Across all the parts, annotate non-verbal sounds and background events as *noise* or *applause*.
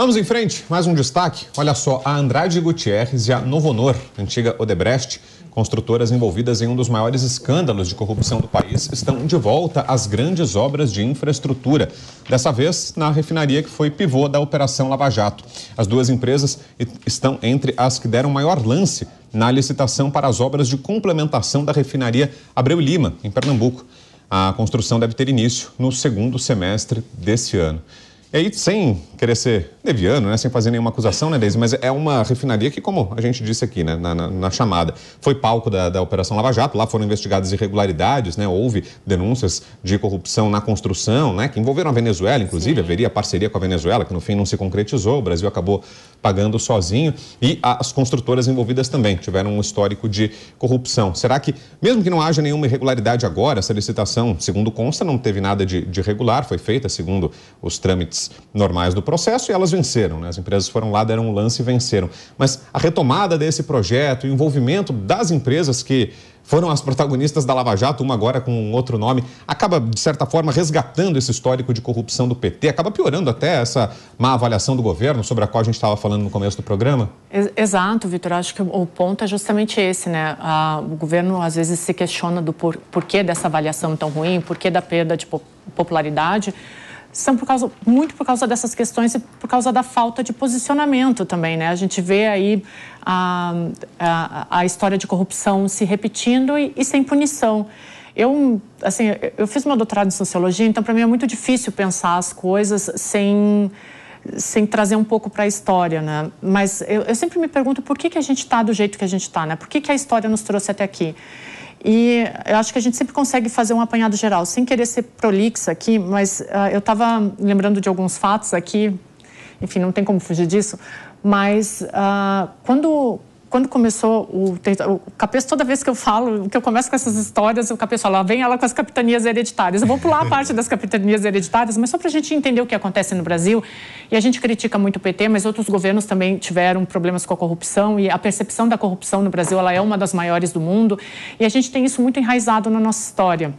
Vamos em frente, mais um destaque. Olha só, a Andrade Gutierrez e a Novonor, antiga Odebrecht, construtoras envolvidas em um dos maiores escândalos de corrupção do país, estão de volta às grandes obras de infraestrutura. Dessa vez, na refinaria que foi pivô da Operação Lava Jato. As duas empresas estão entre as que deram maior lance na licitação para as obras de complementação da refinaria Abreu Lima, em Pernambuco. A construção deve ter início no segundo semestre deste ano. E aí, sem querer ser leviano, né, sem fazer nenhuma acusação, né, Deise, mas é uma refinaria que, como a gente disse aqui né, na, na, na chamada, foi palco da, da, Operação Lava Jato, lá foram investigadas irregularidades, né, houve denúncias de corrupção na construção, né, que envolveram a Venezuela, inclusive, Sim. haveria parceria com a Venezuela, que no fim não se concretizou, o Brasil acabou pagando sozinho, e as construtoras envolvidas também tiveram um histórico de corrupção. Será que, mesmo que não haja nenhuma irregularidade agora, essa licitação, segundo consta, não teve nada de irregular, foi feita segundo os trâmites partes normais do processo e elas venceram. Né? As empresas foram lá, deram um lance e venceram. Mas a retomada desse projeto, o envolvimento das empresas que foram as protagonistas da Lava Jato, uma agora com um outro nome, acaba, de certa forma, resgatando esse histórico de corrupção do PT, acaba piorando até essa má avaliação do governo, sobre a qual a gente estava falando no começo do programa? Exato, Vitor. Acho que o ponto é justamente esse, né? o governo, às vezes, se questiona do por, porquê dessa avaliação tão ruim, porquê da perda de popularidade são por causa, muito por causa dessas questões e por causa da falta de posicionamento também, né? A gente vê aí a, ah, a, a história de corrupção se repetindo e, e sem punição. Eu, assim, eu fiz meu doutorado em sociologia, então para mim é muito difícil pensar as coisas sem sem trazer um pouco para a história, né? Mas eu, eu, sempre me pergunto por que, que a gente está do jeito que a gente está, né? Por que, que a história nos trouxe até aqui? E eu acho que a gente sempre consegue fazer um apanhado geral, sem querer ser prolixa aqui, mas uh, eu estava lembrando de alguns fatos aqui, enfim, não tem como fugir disso, mas uh, quando, quando começou o, o Capês, toda vez que eu falo, que eu começo com essas histórias, o Capês fala, vem ela com as capitanias hereditárias. Eu vou pular a *laughs* parte das capitanias hereditárias, mas só para a gente entender o que acontece no Brasil. E a gente critica muito o PT, mas outros governos também tiveram problemas com a corrupção e a percepção da corrupção no Brasil, ela é uma das maiores do mundo. E a gente tem isso muito enraizado na nossa história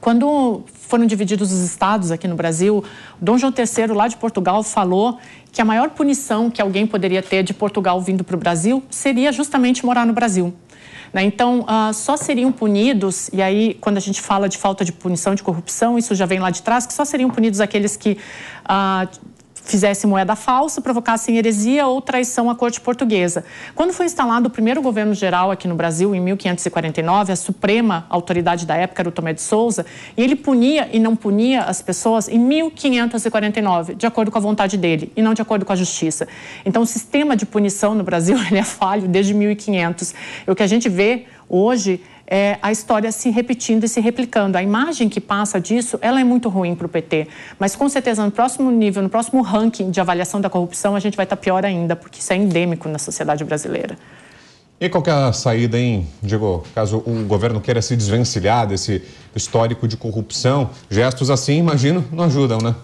quando foram divididos os estados aqui no Brasil, Dom João III, lá de Portugal, falou que a maior punição que alguém poderia ter de Portugal vindo para o Brasil seria justamente morar no Brasil. Né? Então, ah, só seriam punidos, e aí, quando a gente fala de falta de punição, de corrupção, isso já vem lá de trás, que só seriam punidos aqueles que ah, fizesse moeda falsa, provocasse heresia ou traição à corte portuguesa. Quando foi instalado o primeiro governo geral aqui no Brasil, em 1549, a suprema autoridade da época era o Tomé de Souza, e ele punia e não punia as pessoas em 1549, de acordo com a vontade dele, e não de acordo com a justiça. Então, o sistema de punição no Brasil *laughs* é falho desde 1500. E o que a gente vê hoje é, a história se repetindo e se replicando. A imagem que passa disso, ela é muito ruim para o PT. Mas com certeza no próximo nível, no próximo ranking de avaliação da corrupção, a gente vai estar tá pior ainda, porque isso é endêmico na sociedade brasileira. E qual é a saída, hein, Diego? Caso o governo queira se desvencilhar desse histórico de corrupção, gestos assim, imagino, não ajudam, né?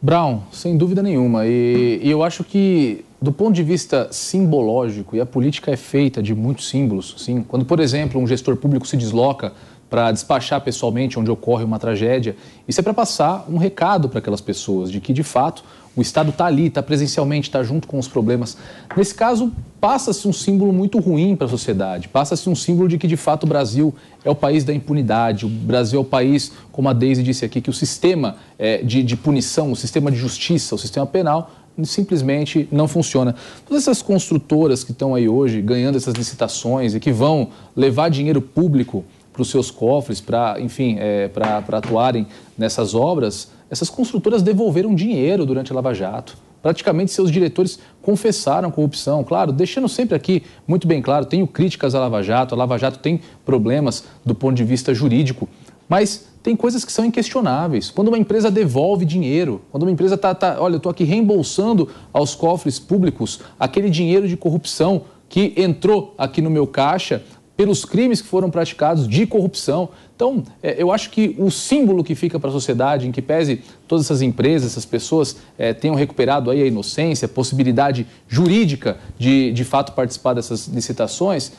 Brown, sem dúvida nenhuma. E, e eu acho que do ponto de vista simbológico, e a política é feita de muitos símbolos, sim. Quando, por exemplo, um gestor público se desloca para despachar pessoalmente onde ocorre uma tragédia, isso é para passar um recado para aquelas pessoas de que, de fato, o Estado está ali, está presencialmente, está junto com os problemas. Nesse caso, passa-se um símbolo muito ruim para a sociedade, passa-se um símbolo de que, de fato, o Brasil é o país da impunidade, o Brasil é o país, como a Deise disse aqui, que o sistema é, de, de punição, o sistema de justiça, o sistema penal simplesmente não funciona. Todas essas construtoras que estão aí hoje ganhando essas licitações e que vão levar dinheiro público para os seus cofres, para, enfim, é, para atuarem nessas obras, essas construtoras devolveram dinheiro durante a Lava Jato. Praticamente seus diretores confessaram corrupção. Claro, deixando sempre aqui muito bem claro, tenho críticas à Lava Jato, a Lava Jato tem problemas do ponto de vista jurídico, mas tem coisas que são inquestionáveis. Quando uma empresa devolve dinheiro, quando uma empresa está, tá, olha, eu estou aqui reembolsando aos cofres públicos aquele dinheiro de corrupção que entrou aqui no meu caixa pelos crimes que foram praticados de corrupção. Então, é, eu acho que o símbolo que fica para a sociedade, em que pese todas essas empresas, essas pessoas é, tenham recuperado aí a inocência, a possibilidade jurídica de, de fato, participar dessas licitações,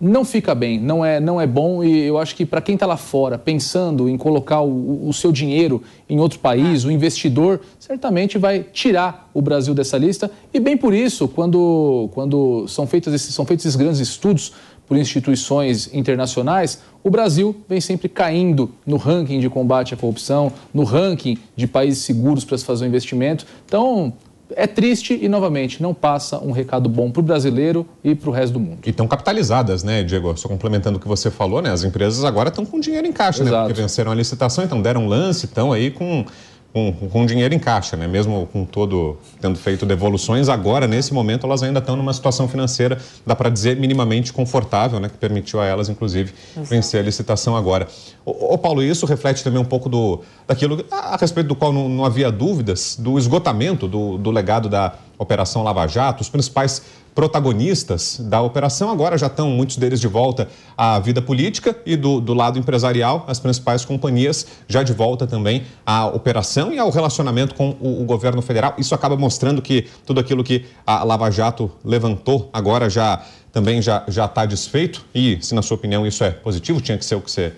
não fica bem, não é, não é bom e eu acho que para quem está lá fora pensando em colocar o, o, seu dinheiro em outro país, é. o investidor certamente vai tirar o Brasil dessa lista e bem por isso, quando, quando são, feitos esses, são feitos esses grandes estudos por instituições internacionais, o Brasil vem sempre caindo no ranking de combate à corrupção, no ranking de países seguros para se fazer um investimento. Então, é triste e, novamente, não passa um recado bom para o brasileiro e para o resto do mundo. E estão capitalizadas, né, Diego? Só complementando o que você falou, né? As empresas agora estão com dinheiro em caixa, né? Exato. né? Porque venceram a licitação, então deram lance, estão aí com com, com dinheiro em caixa, né? mesmo com todo tendo feito devoluções, agora, nesse momento, elas ainda estão numa situação financeira, dá para dizer, minimamente confortável, né? que permitiu a elas, inclusive, Exato. vencer a licitação agora. Ô, Paulo, isso reflete também um pouco do, daquilo a, a respeito do qual não, não, havia dúvidas, do esgotamento do, do legado da Operação Lava Jato, os principais protagonistas da operação. Agora já estão muitos deles de volta à vida política e do, do lado empresarial, as principais companhias já de volta também à operação e ao relacionamento com o, o governo federal. Isso acaba mostrando que tudo aquilo que a Lava Jato levantou agora já também já está desfeito. E se, na sua opinião, isso é positivo, tinha que ser o que você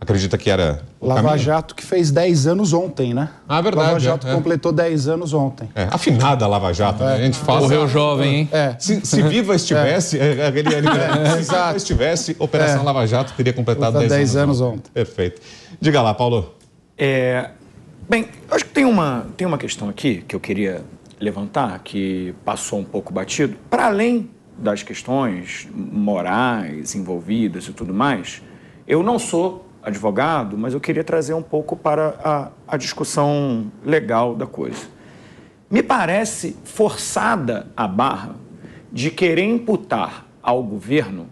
acredita que era. Lava caminho? Jato que fez 10 anos ontem, né? Ah, é verdade. Lava Jato é, é. completou 10 anos ontem. É, afinada a Lava Jato, né? É. A gente fala. Morreu jovem, hein? É. Se, se, viva estivesse, aquele se viva estivesse, Operação Lava Jato teria completado 10, 10 anos, ontem. ontem. Perfeito. Diga lá, Paulo. bem, acho que tem uma, tem uma questão aqui que eu queria levantar, que passou um pouco batido. Para além das questões morais envolvidas e tudo mais, eu não sou advogado, mas eu queria trazer um pouco para a, a discussão legal da coisa. Me parece forçada a barra de querer imputar ao governo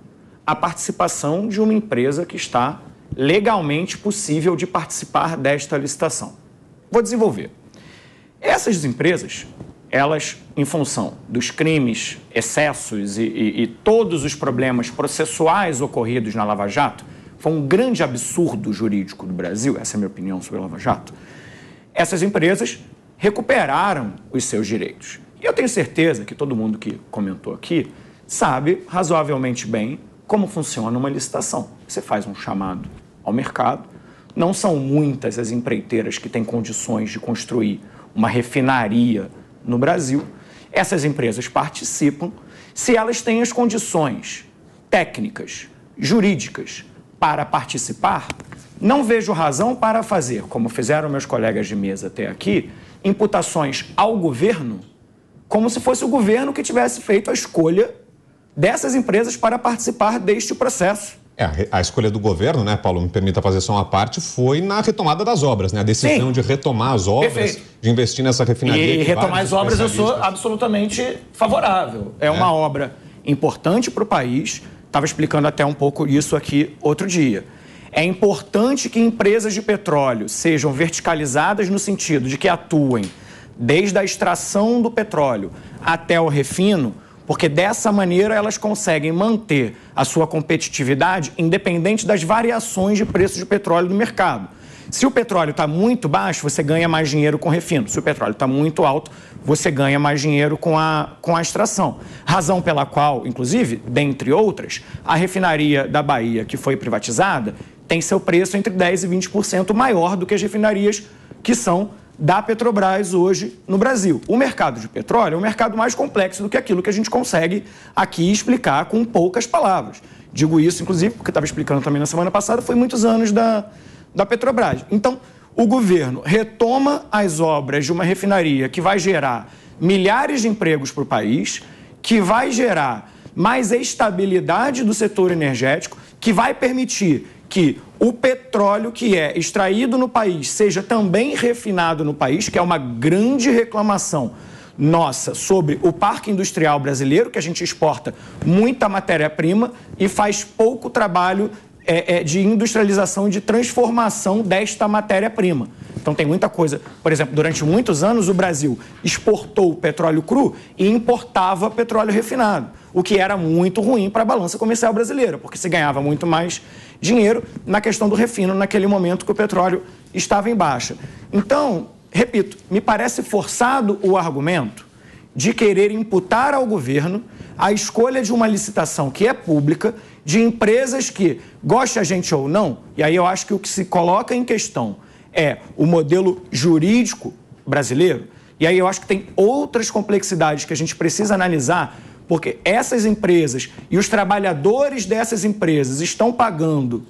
a participação de uma empresa que está legalmente possível de participar desta licitação. Vou desenvolver. Essas empresas, elas, em função dos crimes, excessos e, e, e todos os problemas processuais ocorridos na Lava Jato, foi um grande absurdo jurídico do Brasil, essa é a minha opinião sobre a Lava Jato, essas empresas recuperaram os seus direitos. E eu tenho certeza que todo mundo que comentou aqui sabe razoavelmente bem como funciona uma licitação. Você faz um chamado ao mercado, não são muitas as empreiteiras que têm condições de construir uma refinaria no Brasil. Essas empresas participam se elas têm as condições técnicas, jurídicas, para participar, não vejo razão para fazer, como fizeram meus colegas de mesa até aqui, imputações ao governo, como se fosse o governo que tivesse feito a escolha dessas empresas para participar deste processo. É, a escolha do governo, né, Paulo, me permita fazer só uma parte, foi na retomada das obras, né? A decisão Sim. de retomar as obras, Perfeito. de investir nessa refinaria. E retomar as obras eu sou absolutamente favorável. É, é. uma obra importante para o país, Estava explicando até um pouco isso aqui outro dia. É importante que empresas de petróleo sejam verticalizadas no sentido de que atuem desde a extração do petróleo até o refino, porque dessa maneira elas conseguem manter a sua competitividade independente das variações de preço de petróleo no mercado. Se o petróleo está muito baixo, você ganha mais dinheiro com refino. Se o petróleo está muito alto, você ganha mais dinheiro com a, com a extração. Razão pela qual, inclusive, dentre outras, a refinaria da Bahia, que foi privatizada, tem seu preço entre 10% e 20% maior do que as refinarias que são da Petrobras hoje no Brasil. O mercado de petróleo é um mercado mais complexo do que aquilo que a gente consegue aqui explicar com poucas palavras. Digo isso, inclusive, porque estava explicando também na semana passada, foi muitos anos da, da Petrobras. Então, o governo retoma as obras de uma refinaria que vai gerar milhares de empregos para o país, que vai gerar mais estabilidade do setor energético, que vai permitir que o petróleo que é extraído no país seja também refinado no país, que é uma grande reclamação nossa sobre o parque industrial brasileiro, que a gente exporta muita matéria-prima e faz pouco trabalho é, é, de industrialização, de transformação desta matéria-prima. Então tem muita coisa. Por exemplo, durante muitos anos o Brasil exportou petróleo cru e importava petróleo refinado, o que era muito ruim para a balança comercial brasileira, porque se ganhava muito mais dinheiro na questão do refino naquele momento que o petróleo estava em baixa. Então, repito, me parece forçado o argumento de querer imputar ao governo a escolha de uma licitação que é pública de empresas que, goste a gente ou não, e aí eu acho que o que se coloca em questão é o modelo jurídico brasileiro, e aí eu acho que tem outras complexidades que a gente precisa analisar, porque essas empresas e os trabalhadores dessas empresas estão pagando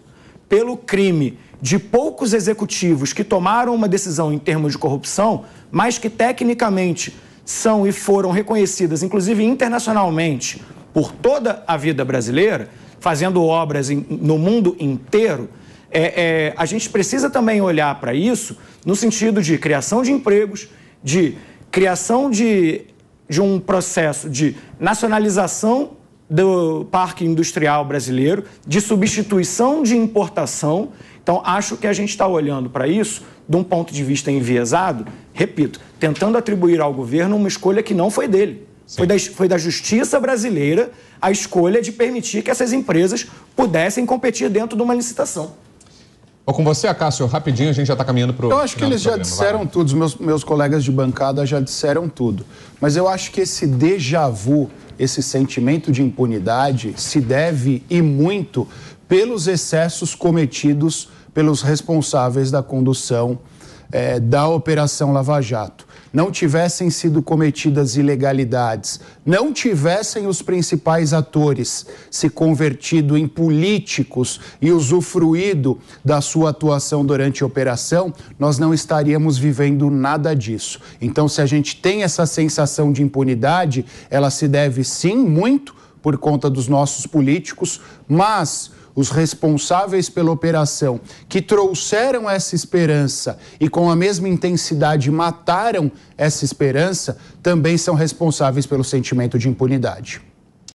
pelo crime de poucos executivos que tomaram uma decisão em termos de corrupção, mas que tecnicamente são e foram reconhecidas, inclusive internacionalmente, por toda a vida brasileira, fazendo obras em, no mundo inteiro, é, é, a gente precisa também olhar para isso no sentido de criação de empregos, de criação de, de um processo de nacionalização do parque industrial brasileiro, de substituição de importação. Então, acho que a gente está olhando para isso de um ponto de vista enviesado, repito, tentando atribuir ao governo uma escolha que não foi dele. Foi da, foi da justiça brasileira a escolha de permitir que essas empresas pudessem competir dentro de uma licitação. Ou com você, Cássio, rapidinho, a gente já está caminhando para o. Eu acho que eles já disseram Vai. tudo, os meus, meus colegas de bancada já disseram tudo. Mas eu acho que esse déjà vu, esse sentimento de impunidade, se deve e muito pelos excessos cometidos pelos responsáveis da condução é, da Operação Lava Jato não tivessem sido cometidas ilegalidades, não tivessem os principais atores se convertido em políticos e usufruído da sua atuação durante a operação, nós não estaríamos vivendo nada disso. Então, se a gente tem essa sensação de impunidade, ela se deve sim muito por conta dos nossos políticos, mas os responsáveis pela operação, que trouxeram essa esperança e com a mesma intensidade mataram essa esperança, também são responsáveis pelo sentimento de impunidade.